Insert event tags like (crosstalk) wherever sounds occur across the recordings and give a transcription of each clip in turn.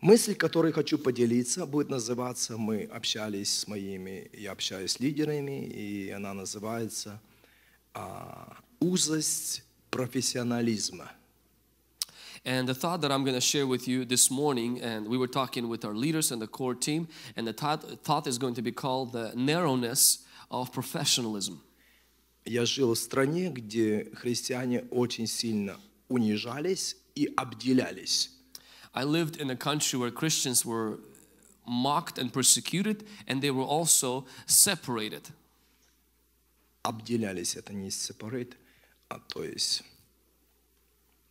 Мысль, которой хочу поделиться, будет называться, мы общались с моими, я общаюсь с лидерами, и она называется а, «Узость профессионализма». And the thought that I'm going to share with you this morning, and we were talking with our leaders and the core team, and the thought, thought is going to be called the narrowness of professionalism. Я жил в стране, где христиане очень сильно унижались и обделялись. I lived in a country where Christians were mocked and persecuted and they were also separated. Обделялись, это не separate, а то есть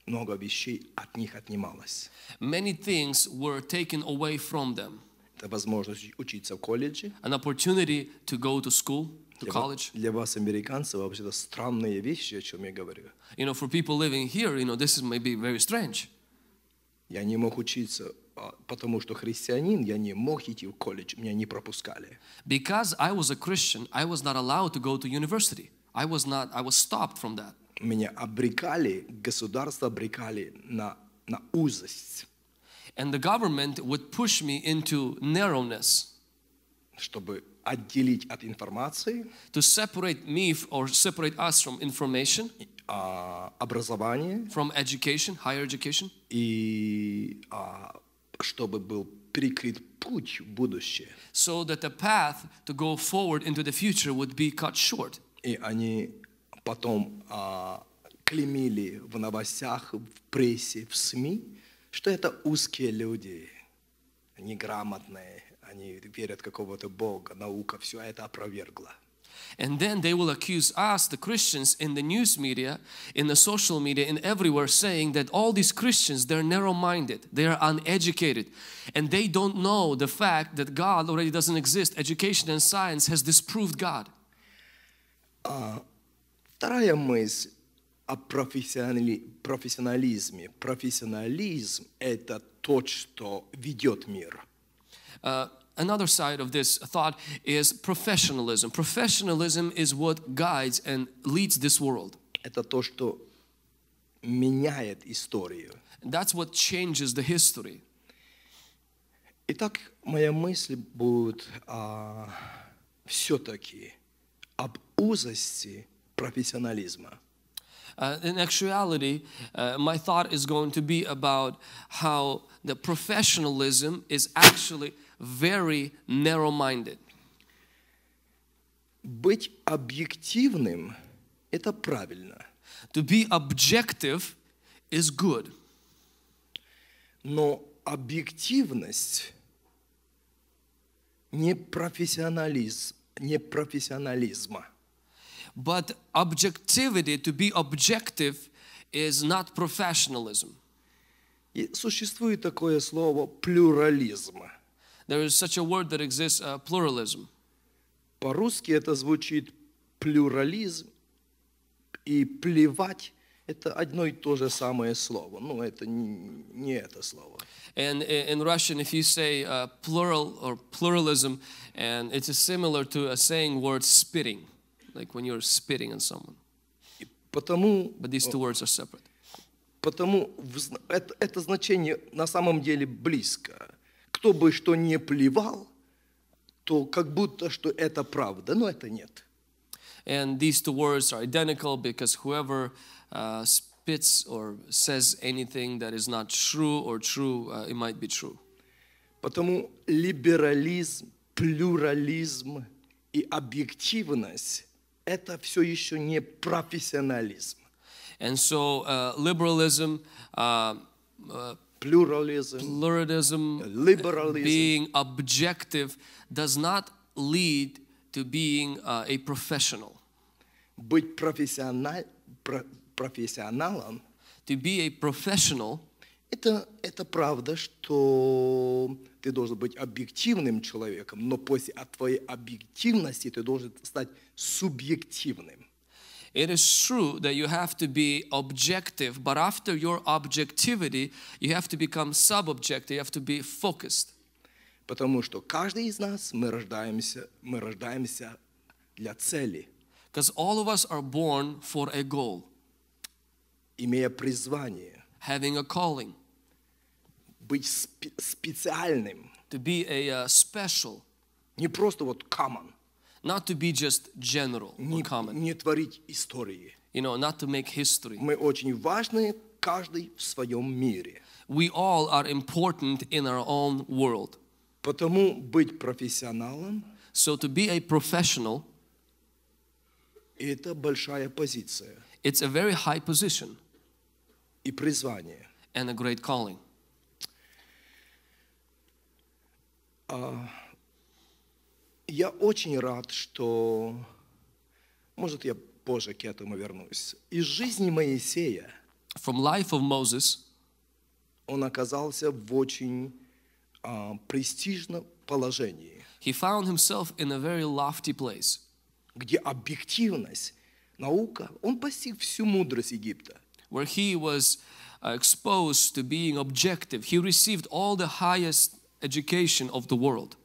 много вещей от них отнималось. Many things were taken away from them. Это возможность учиться в колледже. An opportunity to go to school. To для, college. вас, американцев, вообще-то странные вещи, о чем я говорю. You know, for people living here, you know, this may be very strange. Я не мог учиться, потому что христианин, я не мог идти в колледж, меня не пропускали. Because I was a Christian, I was not allowed to go to university. I was not, I was stopped from that. Меня обрекали, государство обрекали на, на узость. And the government would push me into narrowness. Чтобы отделить от информации. To separate me or separate us from information а, образование. From education, higher education. И а, чтобы был перекрыт путь в будущее. So that the path to go forward into the future would be cut short. И они потом а, клемили в новостях, в прессе, в СМИ, что это узкие люди, неграмотные, они верят какого-то Бога, наука, все это опровергла. And then they will accuse us, the Christians, in the news media, in the social media, in everywhere, saying that all these Christians, they're narrow minded, they are uneducated, and they don't know the fact that God already doesn't exist. Education and science has disproved God. вторая мысль о профессионали, профессионализме. Профессионализм – это то, что ведет мир. Uh, another side of this thought is professionalism. Professionalism is what guides and leads this world. Это то, что меняет историю. That's what changes the history. Итак, моя мысль будет а, все-таки об узости профессионализма. Uh, in actuality, uh, my thought is going to be about how the professionalism is actually very narrow-minded. Быть объективным – это правильно. To be objective is good. Но объективность не профессионализм, не профессионализма. But objectivity, to be objective, is not professionalism. И существует такое слово плюрализм. There is such a word that exists, uh, pluralism. По-русски это звучит плюрализм и плевать. Это одно и то же самое слово. Ну, это не это слово. And in Russian, if you say uh, plural or pluralism, and it is similar to a uh, saying word spitting, like when you're spitting on someone. Потому, But these two words are separate. Потому это, это значение на самом деле близко. кто бы что ни плевал, то как будто что это правда, но это нет. And these two words are identical because whoever uh, spits or says anything that is not true or true, uh, it might be true. Потому либерализм, плюрализм и объективность – это все еще не профессионализм. And so uh, liberalism, uh, uh, pluralism, pluralism uh, liberalism, being objective does not lead to being uh, a professional. Быть профессионал, про, профессионалом. To be a professional. Это, это правда, что ты должен быть объективным человеком, но после от твоей объективности ты должен стать субъективным. It is true that you have to be objective, but after your objectivity, you have to become sub-objective, you have to be focused. Потому что каждый из нас, мы рождаемся, мы рождаемся для цели. Because all of us are born for a goal. Имея призвание. Having a calling. Быть специальным. To be a uh, special. Не просто вот common. Not to be just general не, or common. Не творить истории. You know, not to make history. Мы очень важны, каждый в своем мире. We all are important in our own world. Потому быть профессионалом So to be a professional это большая позиция. It's a very high position. И призвание. And a great calling. Uh, я очень рад, что, может, я позже к этому вернусь. Из жизни Моисея From life of Moses, он оказался в очень uh, престижном положении. He found himself in a very lofty place. Где объективность, наука, он постиг всю мудрость Египта. Where he was а, exposed to being objective. He received all the highest education of the world.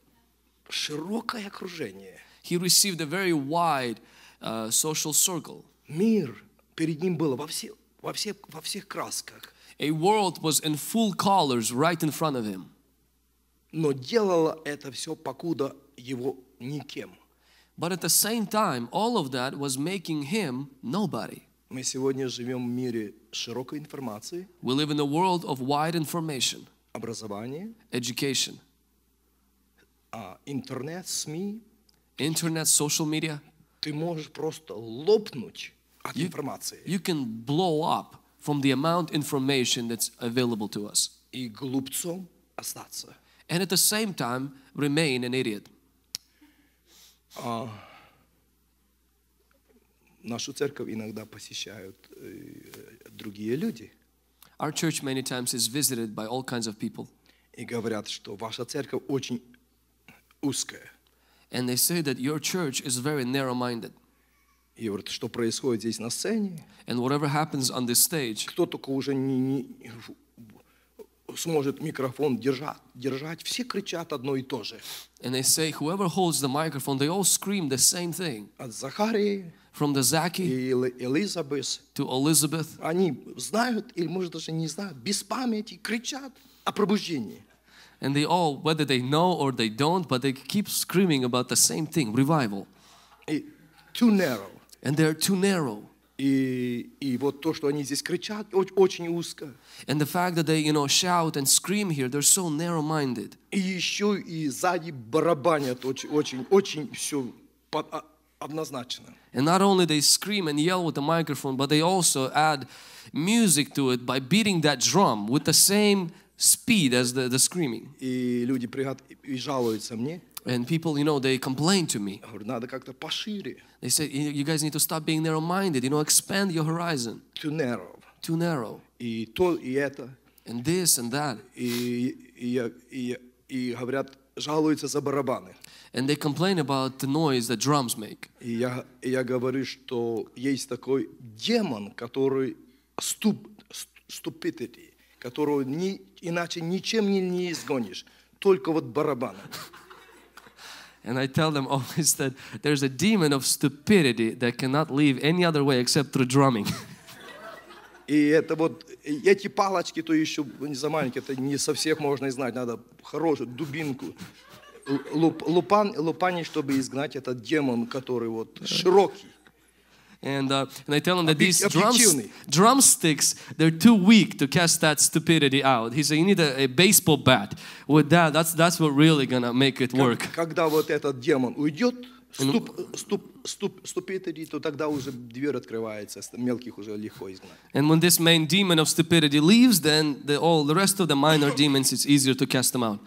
широкое окружение. He received a very wide uh, social circle. Мир перед ним было во, все, во, во всех красках. A world was in full colors right in front of him. Но делало это все, покуда его никем. But at the same time, all of that was making him nobody. Мы сегодня живем в мире широкой информации. We live in a world of wide information. Образование. Education. СМИ. Internet, social media. Ты можешь просто лопнуть от you, информации. You can blow up from the amount information that's available to us. И глупцом остаться. And at the same time remain an idiot. Uh, нашу церковь иногда посещают э, другие люди. Our church many times is visited by all kinds of people. И говорят, что ваша церковь очень узкое. And they say that your church is very narrow-minded. И вот что происходит здесь на сцене, And whatever happens on this stage, кто только уже не, не сможет микрофон держать, держать, все кричат одно и то же. And they say, whoever holds the microphone, they all scream the same thing. От Захарии From the Zaki и Элизабет. To Elizabeth. Они знают, или может даже не знают, без памяти кричат о пробуждении. And they all, whether they know or they don't, but they keep screaming about the same thing, revival. И too narrow. And they're too narrow. И, и вот то, что они здесь кричат, очень узко. And the fact that they, you know, shout and scream here, they're so narrow-minded. И еще и сзади барабанят очень, очень, очень все однозначно. And not only they scream and yell with the microphone, but they also add music to it by beating that drum with the same speed as the, the screaming. И люди и жалуются мне. And people, you know, they complain to me. They say, you guys need to stop being narrow-minded, you know, expand your horizon. Too narrow. Too narrow. И то, и это. And this and that. И, и, и, и говорят, жалуются за барабаны. And they complain about the noise that drums make. И я, и я говорю, что есть такой демон, который ступ, stupidity. которого ни, иначе ничем не, не изгонишь, только вот барабаном. And I tell them always that there's a demon of stupidity that cannot leave any other way except through drumming. (laughs) И это вот, эти палочки, то еще не за маленькие, это не со всех можно знать, надо хорошую дубинку лупан, лупани, чтобы изгнать этот демон, который вот широкий. and uh, and I tell him that these drums, drumsticks they're too weak to cast that stupidity out. He said you need a, a baseball bat. With that, that's that's what really gonna make it work. Когда вот этот демон уйдет, Ступ, ступ, ступ, stupidity, то тогда уже дверь открывается, мелких уже легко изгнать. And when this main demon of stupidity leaves, then the, all the rest of the minor demons, it's easier to cast them out.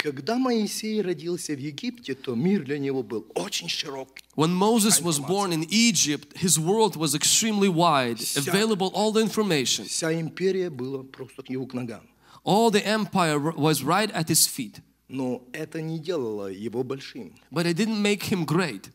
Когда Моисей родился в Египте, то мир для него был очень широк. When Moses was born in Egypt, his world was extremely wide, available all the information. Вся империя была просто к его ногам. All the empire was right at his feet. Но это не делало его большим. But it didn't make him great.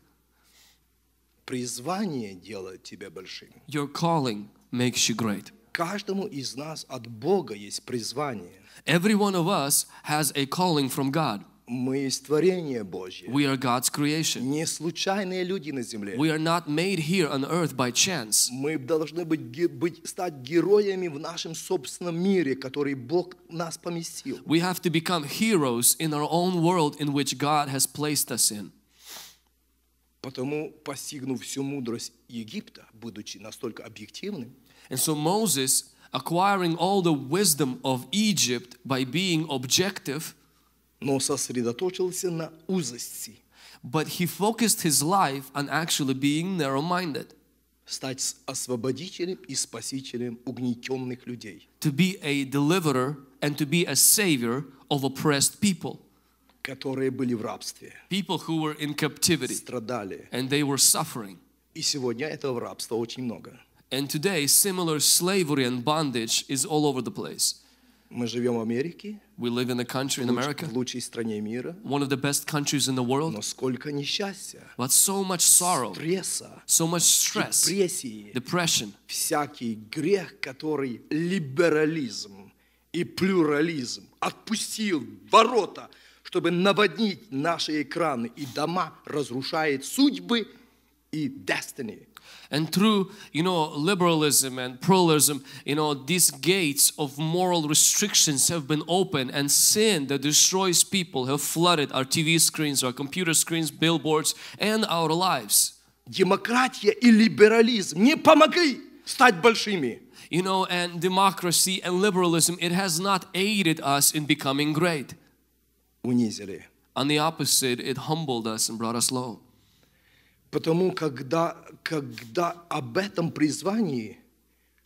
Призвание делает тебя большим. Your calling makes you great. Каждому из нас от Бога есть призвание. Every one of us has a calling from God. Мы из творения Божье. We are God's creation. Не случайные люди на земле. We are not made here on earth by chance. Мы должны быть, быть, стать героями в нашем собственном мире, который Бог нас поместил. We have to become heroes in our own world in which God has placed us in. Потому, постигнув всю мудрость Египта, будучи настолько объективным, And so Moses, acquiring all the wisdom of Egypt by being objective, но сосредоточился на узости. But he focused his life on actually being narrow-minded. Стать освободителем и спасителем угнетенных людей. To be a deliverer and to be a savior of oppressed people. Которые были в рабстве. People who were in captivity. Страдали. And they were suffering. И сегодня этого рабства очень много. And today, similar slavery and bondage is all over the place. We live in a country in America, one of the best countries in the world. But so much sorrow, so much stress, depression, destiny. And through, you know, liberalism and pluralism, you know, these gates of moral restrictions have been opened and sin that destroys people have flooded our TV screens, our computer screens, billboards and our lives. Democracy and liberalism, не помогли стать большими. You know, and democracy and liberalism, it has not aided us in becoming great. Унизили. On the opposite, it humbled us and brought us low. Потому когда, когда об этом призвании,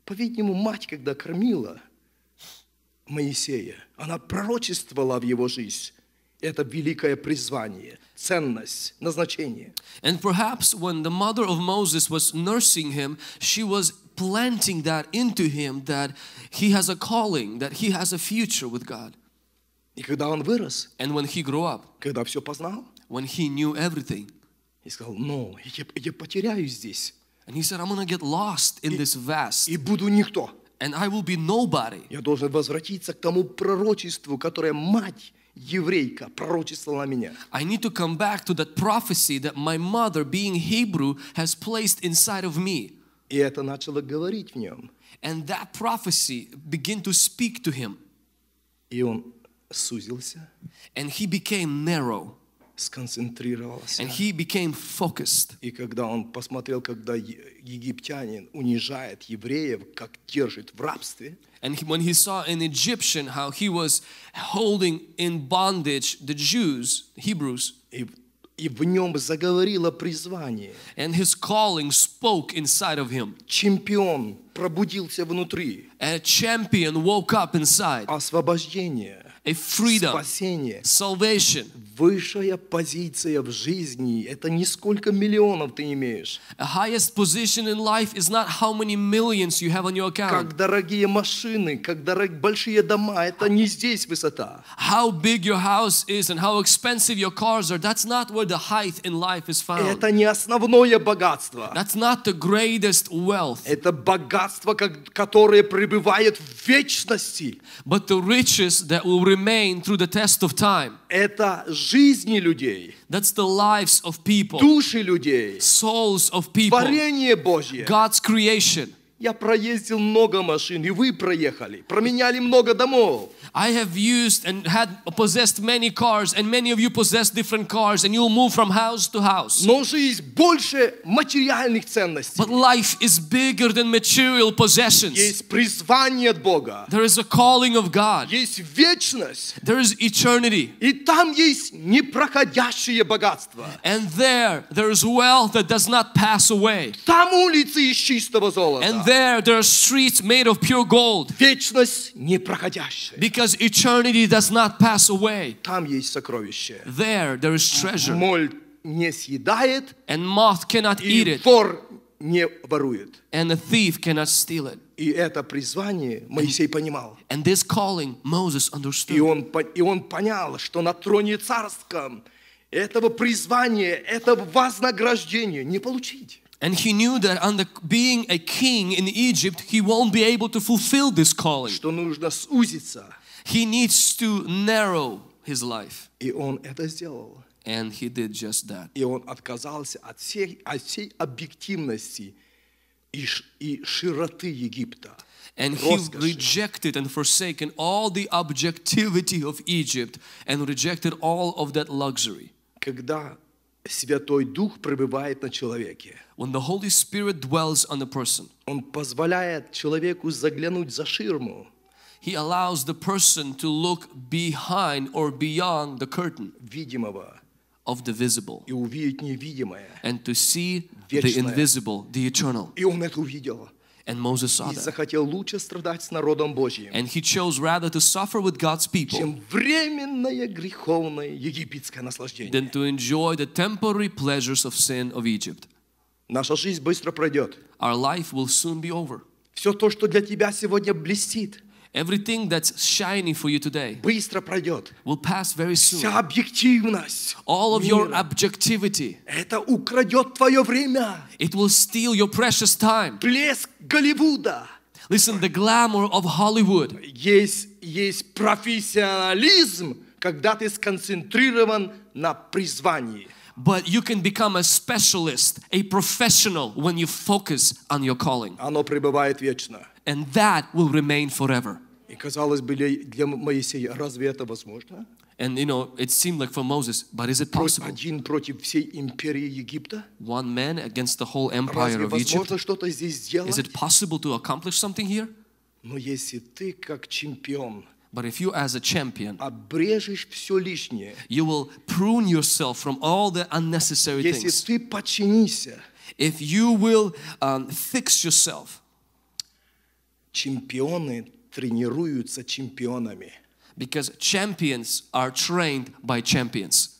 по-видимому, мать, когда кормила Моисея, она пророчествовала в его жизнь. Это великое призвание, ценность, назначение. And perhaps when the mother of Moses was nursing him, she was planting that into him that he has a calling, that he has a future with God. И когда он вырос, and when he grew up, когда все познал, when he knew everything, и сказал, no, я, я потеряюсь здесь. And he said, I'm going to get lost in и, this vast. И буду никто. And I will be nobody. Я должен возвратиться к тому пророчеству, которое мать еврейка пророчествовала меня. I need to come back to that prophecy that my mother, being Hebrew, has placed inside of me. И это начало говорить в нем. And that prophecy began to speak to him. И он сузился. And he became narrow. сконцентрировался. And he became focused. И когда он посмотрел, когда египтянин унижает евреев, как держит в рабстве. And when he saw an Egyptian how he was holding in bondage the Jews, the Hebrews. И и в нем заговорило призвание. And his calling spoke inside of him. Чемпион пробудился внутри. A champion woke up inside. Освобождение a freedom, спасение, salvation. Высшая позиция в жизни – это не сколько миллионов ты имеешь. highest position in life is not how many millions you have on your account. Как дорогие машины, как дорог... большие дома – это не здесь высота. How big your house is and how expensive your cars are – that's not where the height in life is found. Это не основное богатство. That's not the greatest wealth. Это богатство, которое пребывает в вечности. But the riches that will remain remain through the test of time. Это жизни людей. That's the lives of people. Души людей. Souls of people. Творение Божье. God's creation. Я проездил много машин, и вы проехали. Променяли много домов. I have used and had possessed many cars, and many of you possess different cars, and you move from house to house. Но жизнь больше материальных ценностей. But life is bigger than material possessions. Есть призвание от Бога. There is a calling of God. Есть вечность. There is eternity. И там есть непроходящее богатство. And there, there is wealth that does not pass away. Там улицы из чистого золота. And there there are streets made of pure gold. Вечность непроходящая. Because eternity does not pass away. Там есть сокровище. There there is treasure. Моль не съедает. And moth cannot eat it. Вор не ворует. And the thief cannot steal it. И это призвание Моисей and, понимал. And this calling Moses understood. И он, и он понял, что на троне царском этого призвания, этого вознаграждения не получить. And he knew that under being a king in Egypt, he won't be able to fulfill this calling. Что нужно сузиться. He needs to narrow his life. И он это сделал. And he did just that. И он отказался от всей, от всей объективности и, и широты Египта. And he rejected and forsaken all the objectivity of Egypt and rejected all of that luxury. Когда Святой Дух пребывает на человеке. When the Holy Spirit dwells on a person. Он позволяет человеку заглянуть за ширму. He allows the person to look behind or beyond the curtain. Видимого. Of the visible. И увидеть невидимое. And to see the invisible, the eternal. И он это увидел. And Moses saw that. And he chose rather to suffer with God's people than to enjoy the temporary pleasures of sin of Egypt. Our life will soon be over. Все то, что для тебя сегодня Everything that's shiny for you today Will pass very soon. All of your objectivity. It will steal your precious time. Listen, the glamour of Hollywood. But you can become a specialist, a professional when you focus on your calling. Оно пребывает вечно. And that will remain forever. And you know, it seemed like for Moses, but is it possible? One man against the whole empire of Egypt? Is it possible to accomplish something here? But if you as a champion, you will prune yourself from all the unnecessary things. If you will um, fix yourself, Чемпионы тренируются чемпионами. Because champions are trained by champions.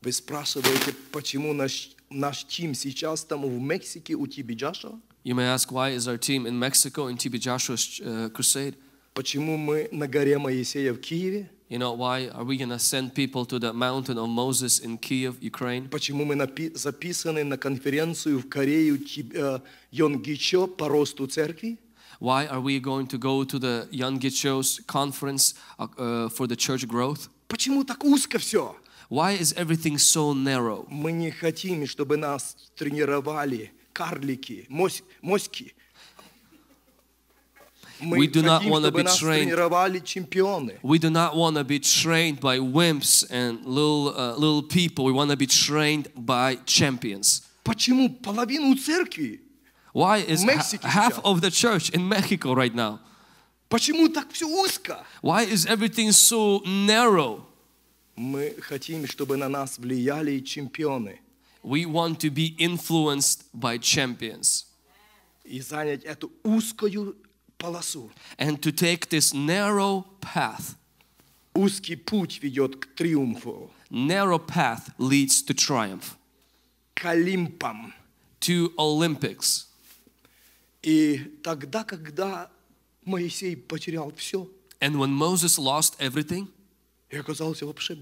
Вы спрашиваете, почему наш, наш тим сейчас там в Мексике у Тибиджаша? You may ask, why is our team in Mexico in TB Joshua's uh, crusade? Почему мы на горе Моисея в Киеве? You know, why are we going to send people to the mountain of Moses in Kiev, Ukraine? Почему мы записаны на конференцию в Корею э, Йонгичо по росту церкви? Why are we going to go to the Young Gitcho's conference uh, uh, for the church growth? Почему так узко все? Why is everything so narrow? Мы не хотим, чтобы нас тренировали карлики, моськи. Мы we do not want to be trained. We do not want to be trained by wimps and little uh, little people. We want to be trained by champions. Почему половину церкви why is half of the church in Mexico right now? Почему так все узко? Why is everything so narrow? Мы хотим, чтобы на нас влияли чемпионы. We want to be influenced by champions. И занять эту узкую полосу. And to take this narrow path. Узкий путь ведет к триумфу. Narrow path leads to triumph. К Олимпам. To Olympics. И тогда, когда Моисей потерял все, and when Moses lost everything, и оказался вообще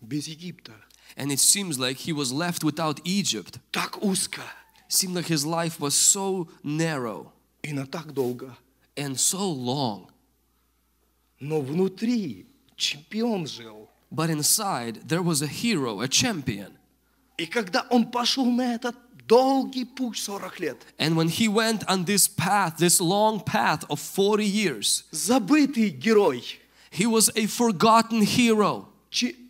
без Египта, and it seems like he was left without Egypt, так узко, seemed like his life was so narrow, и на так долго, and so long. Но внутри чемпион жил. But inside there was a hero, a champion. И когда он пошел на этот долгий путь 40 лет. And when he went on this path, this long path of 40 years, забытый герой. He was a forgotten hero.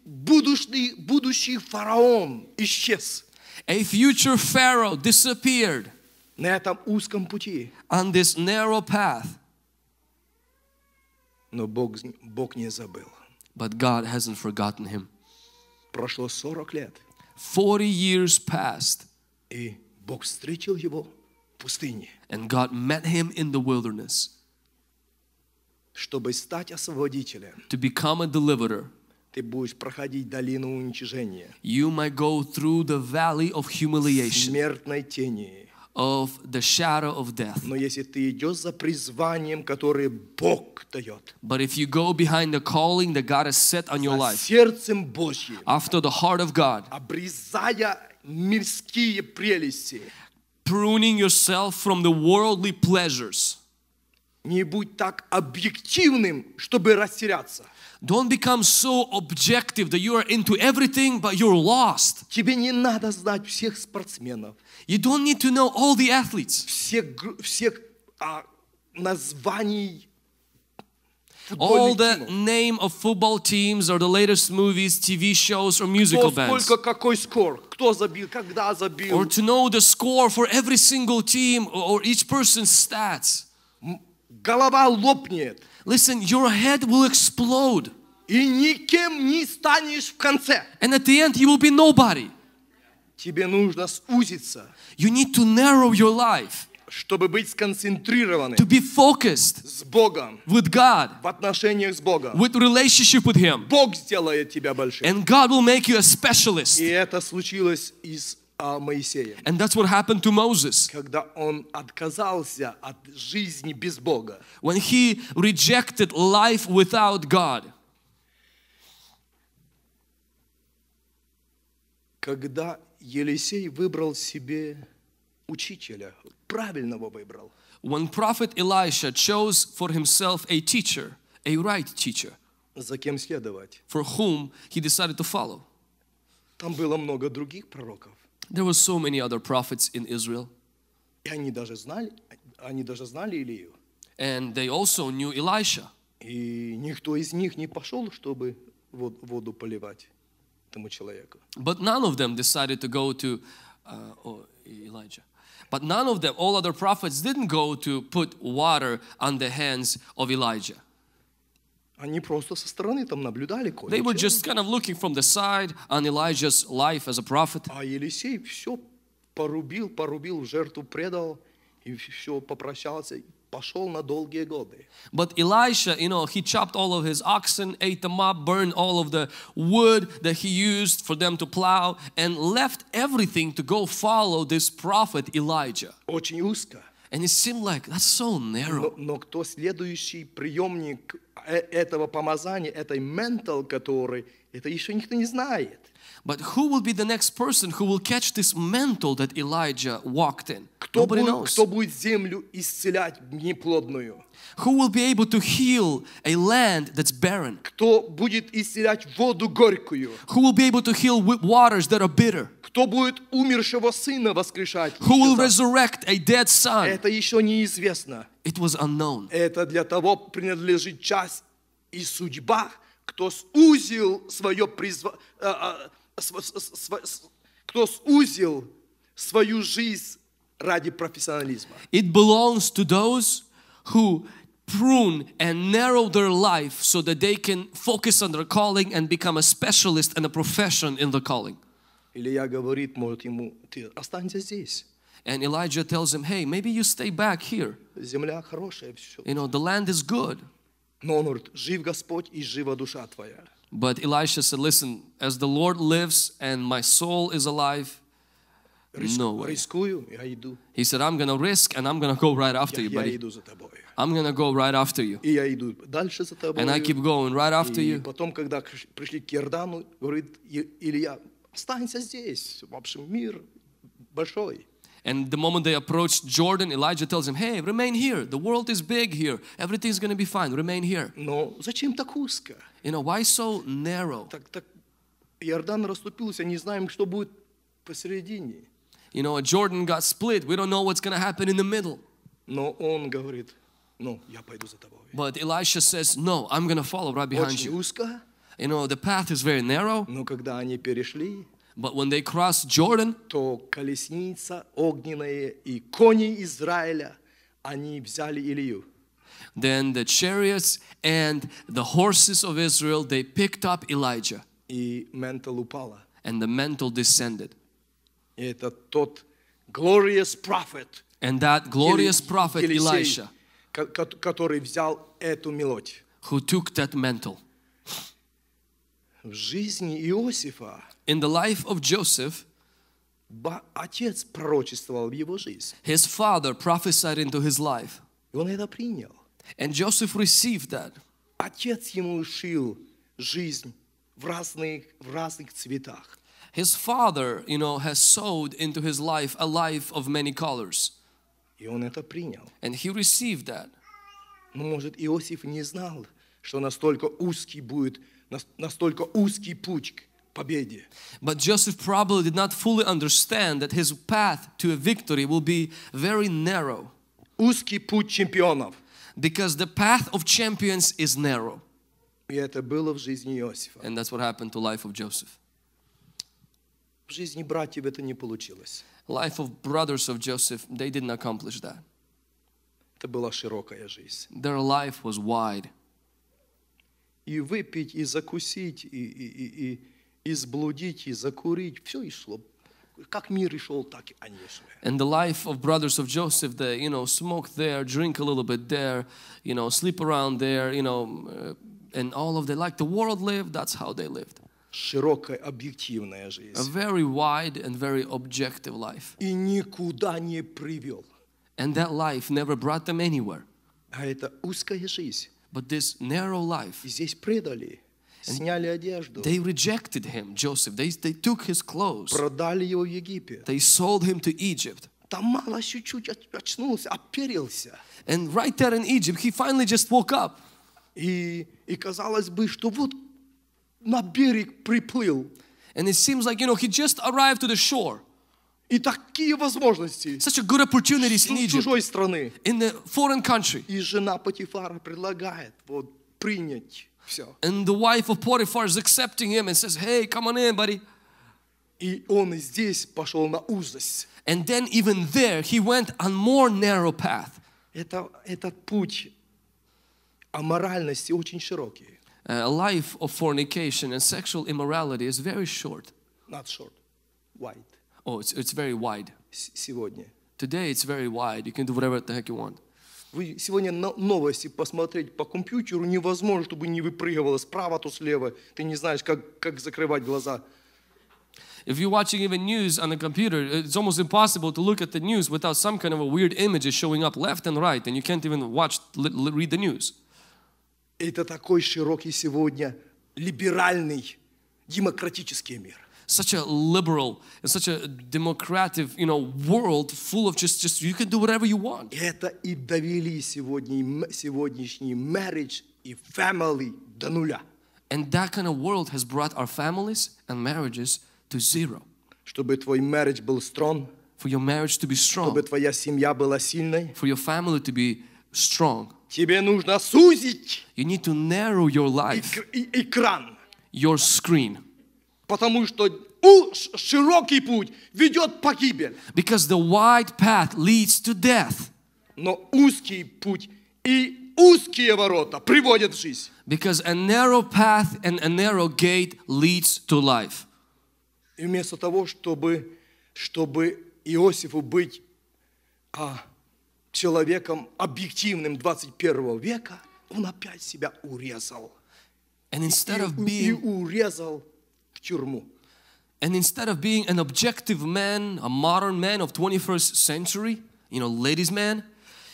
Будущий, будущий фараон исчез. A future pharaoh disappeared. На этом узком пути. On this narrow path. Но Бог, Бог не забыл. But God hasn't forgotten him. Прошло 40 лет. 40 years passed. И Бог встретил его в пустыне. And God met him in the wilderness. Чтобы стать освободителем. To become a deliverer. Ты будешь проходить долину уничижения. You might go through the valley of humiliation. Смертной тени. Of the shadow of death. Но если ты идешь за призванием, которое Бог дает. But if you go behind the calling that God has set on your life. Сердцем Божьим. After the heart of God. Обрезая мирские прелести. Pruning yourself from the worldly pleasures. Не будь так объективным, чтобы растеряться. Don't become so objective that you are into everything but you're lost. Тебе не надо знать всех спортсменов. You don't need to know all the athletes. Всех всех а, названий all the name of football teams or the latest movies, TV shows or musical bands. Or to know the score for every single team or each person's stats. Listen, your head will explode. И никем не станешь в конце. And at the end you will be nobody. Тебе нужно сузиться. You need to narrow your life. чтобы быть сконцентрированным to be focused с Богом with God, в отношениях с Богом. With relationship with Him. Бог сделает тебя большим. And God will make you a specialist. И это случилось из а, Моисея. And that's what happened to Moses. Когда он отказался от жизни без Бога. When he rejected life without God. Когда Елисей выбрал себе учителя, правильного выбрал. When prophet Elisha chose for himself a teacher, a right teacher, за кем следовать, for whom he decided to follow. Там было много других пророков. There were so many other prophets in Israel. И они даже знали, они даже знали Илию. And they also knew Elisha. И никто из них не пошел, чтобы воду поливать этому человеку. But none of them decided to go to uh, Elijah. But none of them, all other prophets, didn't go to put water on the hands of Elijah. They were just kind of looking from the side on Elijah's life as a prophet. порубил, порубил, жертву предал и все попрощался. But Elisha, you know, he chopped all of his oxen, ate them up, burned all of the wood that he used for them to plow, and left everything to go follow this prophet Elijah. Очень узко. And it seemed like that's so narrow. но кто следующий приемник этого помазания, этой ментал, который, это еще никто не знает. But who will be the next person who will catch this mantle that Elijah walked in? Кто Nobody будет, knows. Кто будет землю исцелять неплодную? Who will be able to heal a land that's barren? Кто будет исцелять воду горькую? Who will be able to heal waters that are bitter? Кто будет умершего сына воскрешать? Who will resurrect a dead son? Это еще неизвестно. It was unknown. Это для того принадлежит час и судьба, кто сузил свое призва... Э, э, кто сузил свою жизнь ради профессионализма. It belongs to those who prune and narrow their life so that they can focus on their calling and become a specialist and a profession in the calling. говорит, может, ему, ты останься здесь. And Elijah tells him, hey, maybe you stay back here. You know, the land is good. But Elisha said, listen, as the Lord lives and my soul is alive, no way. He said, I'm going to risk and I'm going to go right after you, buddy. I'm going to go right after you. And I keep going right after you. большой. And the moment they approach Jordan, Elijah tells him, hey, remain here. The world is big here. Everything's going to be fine. Remain here. Но зачем так узко? You know, why so narrow? Так, так, Иордан расступился, не знаем, что будет посередине. You know, Jordan got split. We don't know what's going to happen in the middle. Но он говорит, ну, я пойду за тобой. But Elisha says, no, I'm going to follow right behind Очень you. узко. You know, the path is very narrow. Но когда они перешли, but when they crossed Jordan, то колесница огненная и кони Израиля, они взяли Илью. Then the chariots and the horses of Israel, they picked up Elijah. И упала. And the mantle descended. И это тот glorious prophet. And that glorious prophet Elisha. Который взял эту Who took that mantle. В жизни Иосифа in the life of Joseph, отец пророчествовал в его жизнь. His father prophesied into his life. И он это принял. And Joseph received that. Отец ему шил жизнь в разных, в разных цветах. His father, you know, has sowed into his life a life of many colors. И он это принял. And he received that. Но, может, Иосиф не знал, что настолько узкий будет, настолько узкий путь победе. But Joseph probably did not fully understand that his path to a victory will be very narrow. Узкий путь чемпионов. Because the path of champions is narrow. И это было в жизни Иосифа. And that's what happened to life of Joseph. В жизни братьев это не получилось. Life of brothers of Joseph, they didn't accomplish that. Это была широкая жизнь. Their life was wide. И выпить, и закусить, и, и, и, и и сблудить, и закурить. Все и шло. Как мир и шел, так и они шли. And the life of brothers of Joseph, they, you know, smoke there, drink a little bit there, you know, sleep around there, you know, uh, and all of the, Like the world lived, that's how they lived. Широкая, объективная жизнь. A very wide and very objective life. И никуда не привел. And that life never brought them anywhere. А это узкая жизнь. But this narrow life. И здесь предали. And they rejected him, Joseph. They, they took his clothes. They sold him to Egypt. And right there in Egypt, he finally just woke up. И, и казалось бы, что вот на берег приплыл. And it seems like, you know, he just arrived to the shore. И такие возможности. Such a good opportunities in Egypt. чужой страны. In the foreign country. И жена Патифара предлагает вот принять Все. And the wife of Potiphar is accepting him and says, hey, come on in, buddy. И он здесь пошел на узость. And then even there he went on more narrow path. Это, этот путь аморальности очень широкий. A life of fornication and sexual immorality is very short. Not short, wide. Oh, it's, it's very wide. Сегодня. Today it's very wide. You can do whatever the heck you want. Вы сегодня на новости посмотреть по компьютеру невозможно, чтобы не выпрыгивало справа, то слева. Ты не знаешь, как, как закрывать глаза. If you're watching even news on a computer, it's almost impossible to look at the news without some kind of a weird images showing up left and right, and you can't even watch, read the news. Это такой широкий сегодня либеральный демократический мир. such a liberal and such a democratic, you know, world full of just, just you can do whatever you want. Это и довели сегодня, сегодняшний marriage и family до нуля. And that kind of world has brought our families and marriages to zero. Чтобы твой marriage был strong. For your marriage to be strong. Чтобы твоя семья была сильной. For your family to be strong. Тебе нужно сузить. You need to narrow your life. Экран. Your screen. Потому что широкий путь ведет погибель. Because the wide path leads to death. Но узкий путь и узкие ворота приводят в жизнь. Because a narrow path and a narrow gate leads to life. И вместо того, чтобы, чтобы Иосифу быть а, человеком объективным 21 века, он опять себя урезал. And instead of being... И, и урезал в And instead of being an objective man, a modern man of 21st century, you know, ladies man,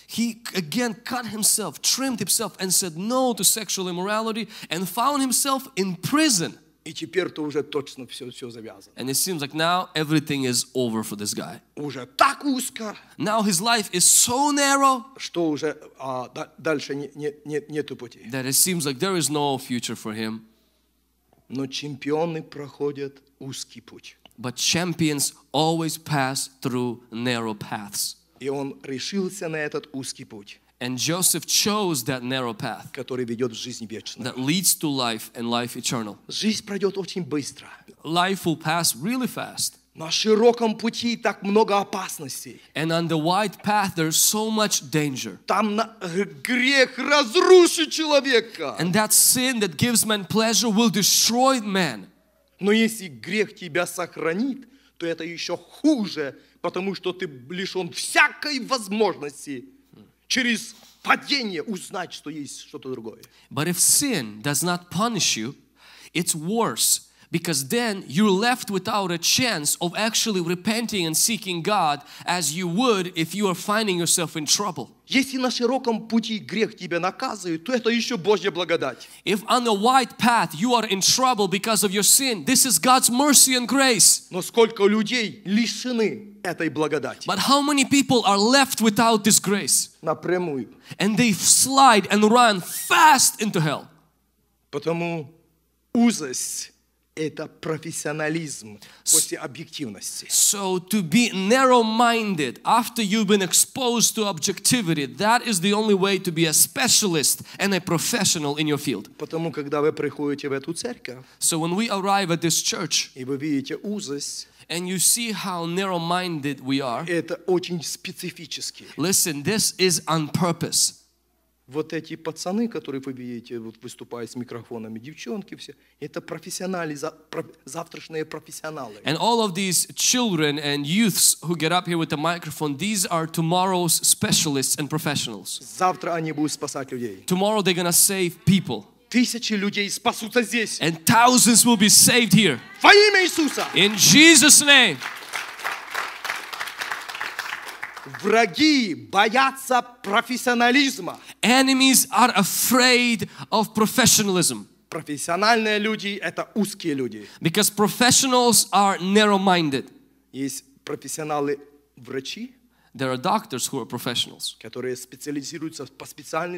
he again cut himself, trimmed himself and said no to sexual immorality and found himself in prison. то точно все, все завязано. And it seems like now everything is over for this guy. Уже так узко. Now his life is so narrow. а, дальше That it seems like there is no future for him. Но чемпионы проходят узкий путь. But champions always pass through narrow paths. И он решился на этот узкий путь. And Joseph chose that narrow path that leads to life and life eternal. Life will pass really fast. На широком пути так много опасностей. And on the wide path there's so much danger. Там э, грех разрушит человека. And that sin that gives man pleasure will destroy man. Но если грех тебя сохранит, то это еще хуже, потому что ты лишен всякой возможности через падение узнать, что есть что-то другое. But if sin does not punish you, it's worse because then you're left without a chance of actually repenting and seeking God as you would if you are finding yourself in trouble. Если на широком пути грех тебя наказывает, то это еще Божья благодать. If on the wide path you are in trouble because of your sin, this is God's mercy and grace. Но сколько людей лишены этой благодати. But how many people are left without this grace? Напрямую. And they slide and run fast into hell. Потому узость это профессионализм после объективности. So to be narrow-minded after you've been exposed to objectivity, that is the only way to be a specialist and a professional in your field. Потому когда вы приходите в эту церковь, so when we arrive at this church, и вы видите узость, and you see how narrow-minded we are. Это очень специфически. Listen, this is on purpose. вот эти пацаны, которые вы видите, вот выступают с микрофонами, девчонки все, это профессионалы, завтрашние профессионалы. And all of these children and youths who get up here with the microphone, these are tomorrow's specialists and professionals. Завтра они будут спасать людей. Tomorrow they're gonna save people. Тысячи людей спасутся здесь. And thousands will be saved here. Во имя Иисуса. In Jesus' name. Враги боятся профессионализма. Enemies are afraid of professionalism. Профессиональные люди – это узкие люди. Because professionals are narrow-minded. Есть профессионалы врачи. There are doctors who are professionals. Которые специализируются по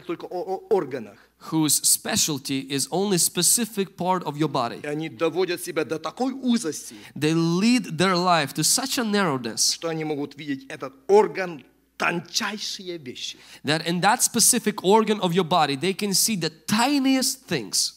только органах. Whose specialty is only specific part of your body. И они доводят себя до такой узости. They lead their life to such a narrowness. Что они могут видеть этот орган тончайшие вещи. That in that specific organ of your body they can see the tiniest things.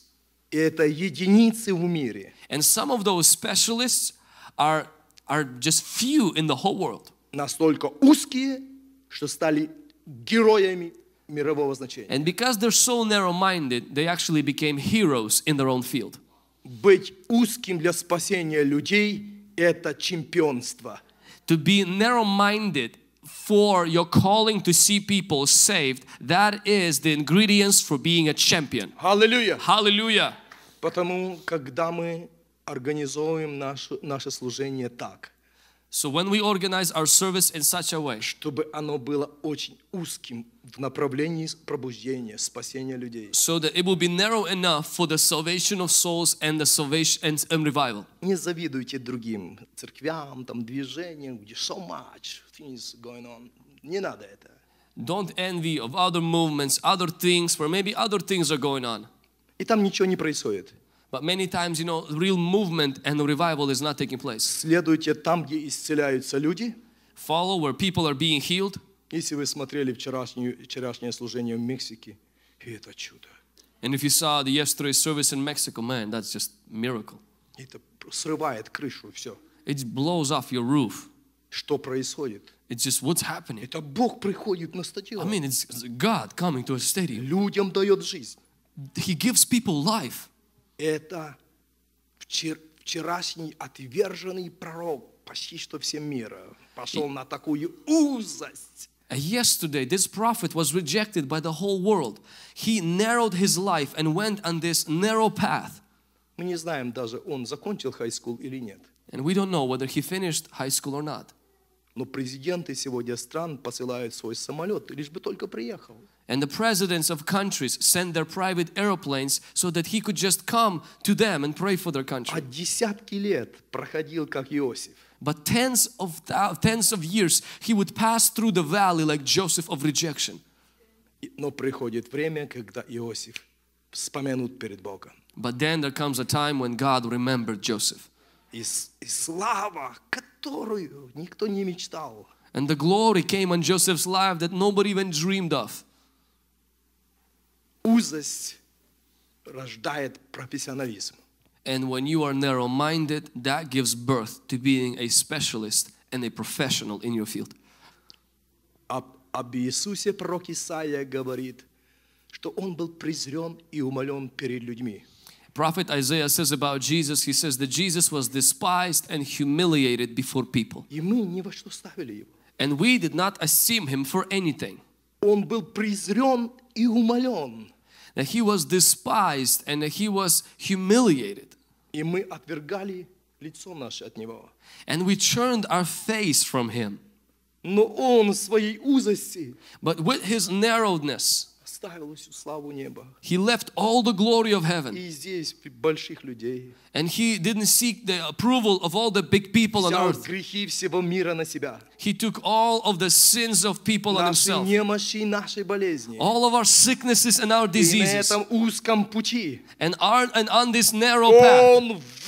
И это единицы в мире. And some of those specialists are, are just few in the whole world. настолько узкие, что стали героями мирового значения. And because they're so narrow-minded, they actually became heroes in their own field. Быть узким для спасения людей – это чемпионство. To be narrow-minded for your calling to see people saved, that is the ingredients for being a champion. Hallelujah. Hallelujah. Потому, когда мы организовываем наше, наше служение так – So when we organize our service in such a way, чтобы оно было очень узким в направлении пробуждения, спасения людей. So that it will be narrow enough for the salvation of souls and the salvation and, and revival. Не завидуйте другим церквям, там движениям, где so much things going on. Не надо это. Don't envy of other movements, other things, where maybe other things are going on. И там ничего не происходит. But many times, you know, real movement and revival is not taking place. Следуйте там, где исцеляются люди. Follow where people are being healed. Если вы смотрели вчерашнее, вчерашнее служение в Мексике, это чудо. And if you saw the yesterday service in Mexico, man, that's just miracle. Это срывает крышу, все. It blows off your roof. Что происходит? It's just what's happening. Это Бог приходит на стадион. I mean, it's God coming to a stadium. Людям дает жизнь. He gives people life. это вчерашний отверженный пророк почти что всем мира пошел на такую узость. Yesterday, this prophet was rejected by the whole world. He narrowed his life and went on this narrow path. Мы не знаем даже, он закончил high school или нет. And we don't know whether he finished high school or not. Но президенты сегодня стран посылают свой самолет, лишь бы только приехал. And the presidents of countries sent their private airplanes so that he could just come to them and pray for their country. But tens of tens of years he would pass through the valley like Joseph of rejection. But then there comes a time when God remembered Joseph. And the glory came on Joseph's life that nobody even dreamed of. And when you are narrow-minded, that gives birth to being a specialist and a professional in your field. говорит, что он был презрен и перед людьми. Prophet Isaiah says about Jesus, he says that Jesus was despised and humiliated before people. And we did not esteem him for anything он был презрен и умолен. That he was despised and that he was humiliated. И мы отвергали лицо наше от него. And we turned our face from him. Но он своей узости. But with his narrowness. He left all the glory of heaven. And he didn't seek the approval of all the big people on earth. He took all of the sins of people on himself. All of our sicknesses and our diseases. And, our, and on this narrow path.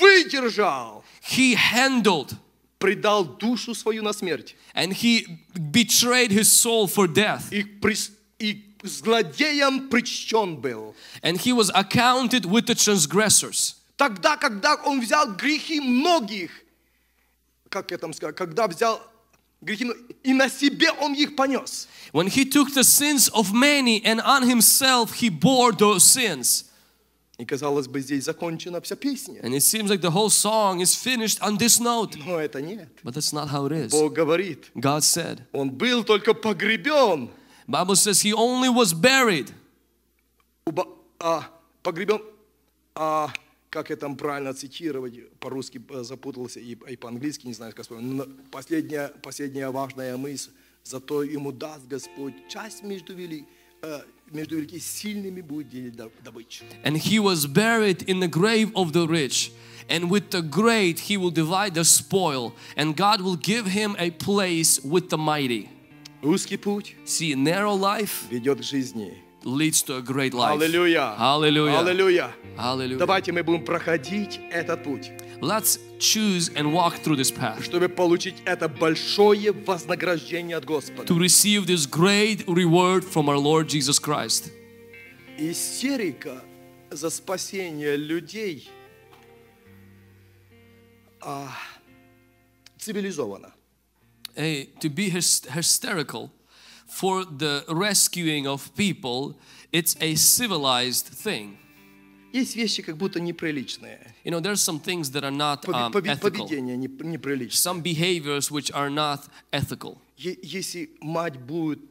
He handled предал душу свою на смерть. And he betrayed his soul for death. И, при, и злодеем причтен был. And he was accounted with the transgressors. Тогда, когда он взял грехи многих, как я там сказал, когда взял грехи, и на себе он их понес. When he took the sins of many and on himself he bore those sins. И казалось бы, здесь закончена вся песня. And it seems like the whole song is finished on this note. Но это нет. But that's not how it is. Бог говорит. God said. Он был только погребен. Bible says he only was buried. Как я там правильно цитировать, по-русски запутался и, и по-английски, не знаю, как вспомнил. Последняя, последняя важная мысль. Зато ему даст Господь часть между великих между велики сильными будет делить And he was buried in the grave of the rich. And with the great he will divide the spoil. And God will give him a place with the mighty. Узкий путь see, narrow life ведет к жизни. Leads to a great life. Аллилуйя. Аллилуйя. Аллилуйя. Аллилуйя. Давайте мы будем проходить этот путь. Let's choose and walk through this path. Чтобы получить это большое вознаграждение от Господа. To receive this great reward from our Lord Jesus Christ. Истерика за спасение людей а, цивилизована. hey, to be hysterical for the rescuing of people, it's a civilized thing. Есть вещи как будто неприличные. You know, there's some things that are not um, ethical. Some behaviors which are not ethical. Если мать будет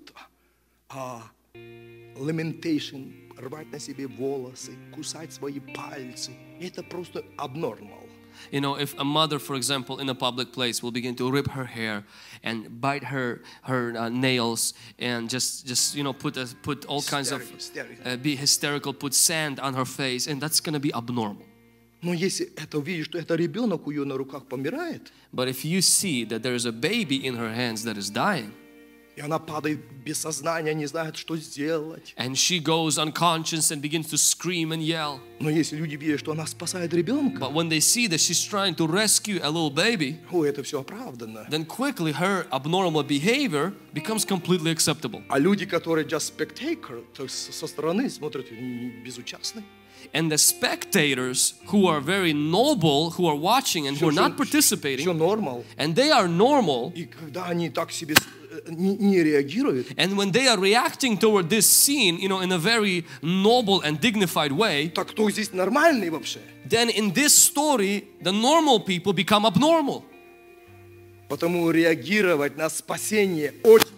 lamentation, рвать на себе волосы, кусать свои пальцы, это просто abnormal. You know, if a mother, for example, in a public place will begin to rip her hair and bite her her uh, nails and just just you know put a, put all kinds of Uh, be hysterical, put sand on her face, and that's going to be abnormal. Но если это что это ребенок у ее на руках помирает. But if you see that there is a baby in her hands that is dying. И она падает без сознания, не знает, что сделать. And she goes unconscious and begins to scream and yell. Но если люди видят, что она спасает ребенка, But when they see that she's trying to rescue a little baby, о, это все оправдано. Then quickly her abnormal behavior becomes completely acceptable. А люди, которые just spectator, то есть со стороны смотрят безучастны. And the spectators who are very noble, who are watching and who are not participating, and they are normal не And when they are reacting toward this scene, you know, in a very noble and dignified way, так кто здесь нормальный вообще? Then in this story, the normal people become abnormal. Потому реагировать на спасение очень,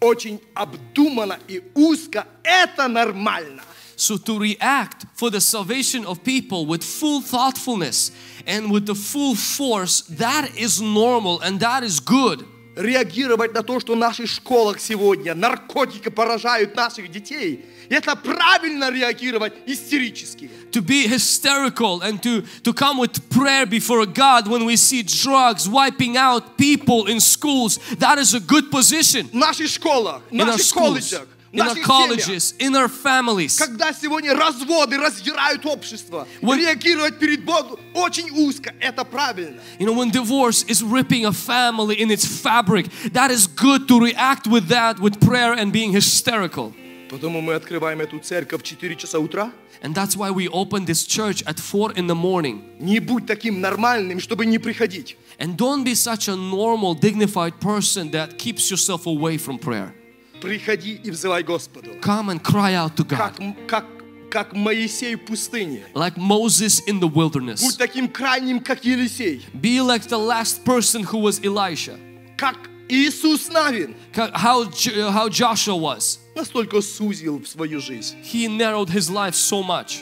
очень обдуманно и узко – это нормально. So to react for the salvation of people with full thoughtfulness and with the full force, that is normal and that is good. реагировать на то, что в наших школах сегодня наркотики поражают наших детей. Это правильно реагировать истерически. To be hysterical and to, to come with prayer before God when we see drugs wiping out people in schools, that is a good position. В наших школах, в наших колледжах in our colleges, in our families. Когда сегодня разводы раздирают общество, when, реагировать перед Богом очень узко, это правильно. You know, when divorce is ripping a family in its fabric, that is good to react with that with prayer and being hysterical. мы открываем эту церковь в 4 часа утра. And that's why we opened this church at 4 in the morning. Не будь таким нормальным, чтобы не приходить. And don't be such a normal, dignified person that keeps yourself away from prayer. Приходи и взывай Господу. Come and cry out to God. Как, как Моисей в пустыне. Like Moses in the wilderness. Будь таким крайним, как Елисей. Be like the last person who was Elisha. Как Иисус Навин. How, uh, how Joshua was. Настолько сузил свою жизнь. He narrowed his life so much.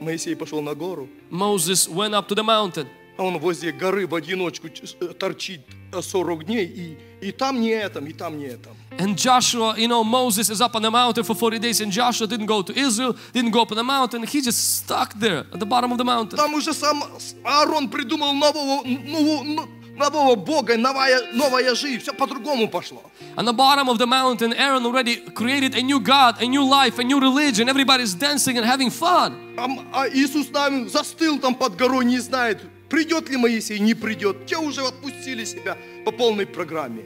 Моисей пошел на гору. Moses went up to the mountain. а он возле горы в одиночку торчит 40 дней, и, и там не этом, и там не этом. And Joshua, you know, Moses is up on the mountain for 40 days, and Joshua didn't go to Israel, didn't go up on the mountain, he just stuck there at the bottom of the mountain. Там уже сам Аарон придумал нового, нового, нового Бога, новая, новая жизнь, все по-другому пошло. On the bottom of the mountain, Aaron already created a new God, a new life, a new religion. Everybody's dancing and having fun. А Иисус там застыл там под горой, не знает, Придет ли Моисей? Не придет. Те уже отпустили себя по полной программе.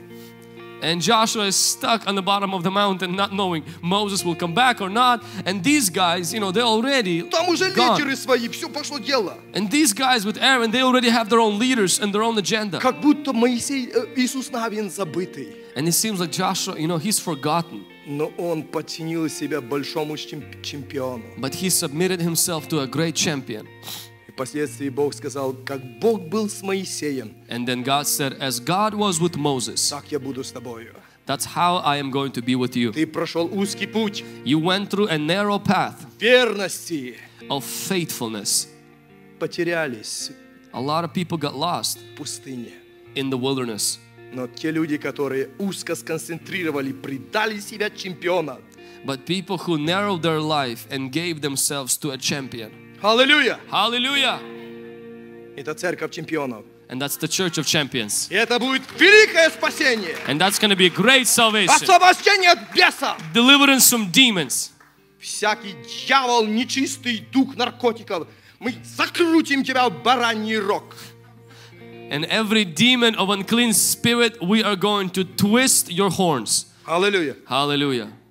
And Joshua is stuck on the bottom of the mountain, not knowing Moses will come back or not. And these guys, you know, they already Там уже лидеры свои, все пошло дело. And these guys with Aaron, they already have their own leaders and their own agenda. Как будто Моисей, э, Иисус Навин забытый. And it seems like Joshua, you know, he's forgotten. Но он подчинил себя большому чемпиону. But he submitted himself to a great champion впоследствии Бог сказал, как Бог был с Моисеем. And then God said, as God was with Moses. Так я буду с тобою. That's how I am going to be with you. Ты прошел узкий путь. You went through a narrow path. Верности. Of faithfulness. Потерялись. A lot of people got lost. пустыне. In the wilderness. Но те люди, которые узко сконцентрировали, предали себя чемпиона. But people who narrowed their life and gave themselves to a champion. Hallelujah. Hallelujah. это церковь чемпионов. And that's the church of champions. это будет великое спасение. And that's going to be a great salvation. Освобождение от беса. Deliverance from demons. Всякий дьявол, нечистый дух наркотиков, мы закрутим тебя в бараний рог. And every demon of unclean spirit, we are going to twist your horns. Hallelujah. Hallelujah.